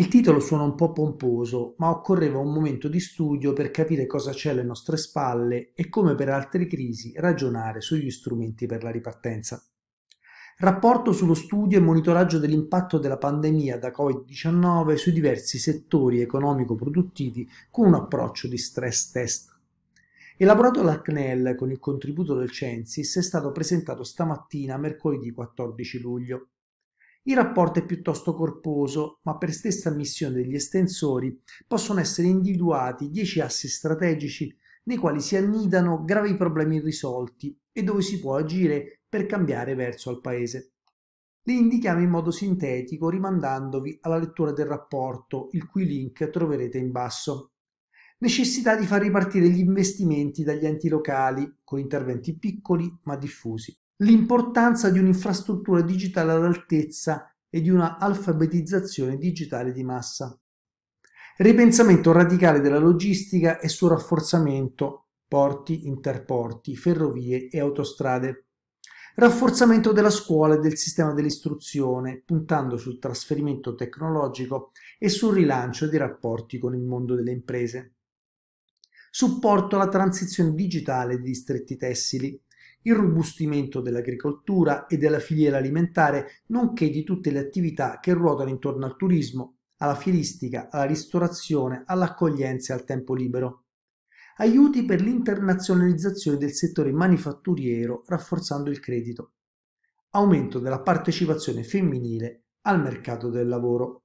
Il titolo suona un po' pomposo, ma occorreva un momento di studio per capire cosa c'è alle nostre spalle e come per altre crisi ragionare sugli strumenti per la ripartenza. Rapporto sullo studio e monitoraggio dell'impatto della pandemia da Covid-19 sui diversi settori economico-produttivi con un approccio di stress test. Elaborato dal con il contributo del Censis è stato presentato stamattina mercoledì 14 luglio. Il rapporto è piuttosto corposo, ma per stessa missione degli estensori possono essere individuati 10 assi strategici nei quali si annidano gravi problemi irrisolti e dove si può agire per cambiare verso al paese. Li indichiamo in modo sintetico rimandandovi alla lettura del rapporto, il cui link troverete in basso. Necessità di far ripartire gli investimenti dagli enti locali con interventi piccoli ma diffusi l'importanza di un'infrastruttura digitale all'altezza e di una alfabetizzazione digitale di massa. Ripensamento radicale della logistica e suo rafforzamento porti, interporti, ferrovie e autostrade. Rafforzamento della scuola e del sistema dell'istruzione, puntando sul trasferimento tecnologico e sul rilancio dei rapporti con il mondo delle imprese. Supporto alla transizione digitale dei distretti tessili, irrobustimento dell'agricoltura e della filiera alimentare, nonché di tutte le attività che ruotano intorno al turismo, alla filistica, alla ristorazione, all'accoglienza e al tempo libero. Aiuti per l'internazionalizzazione del settore manifatturiero rafforzando il credito. Aumento della partecipazione femminile al mercato del lavoro.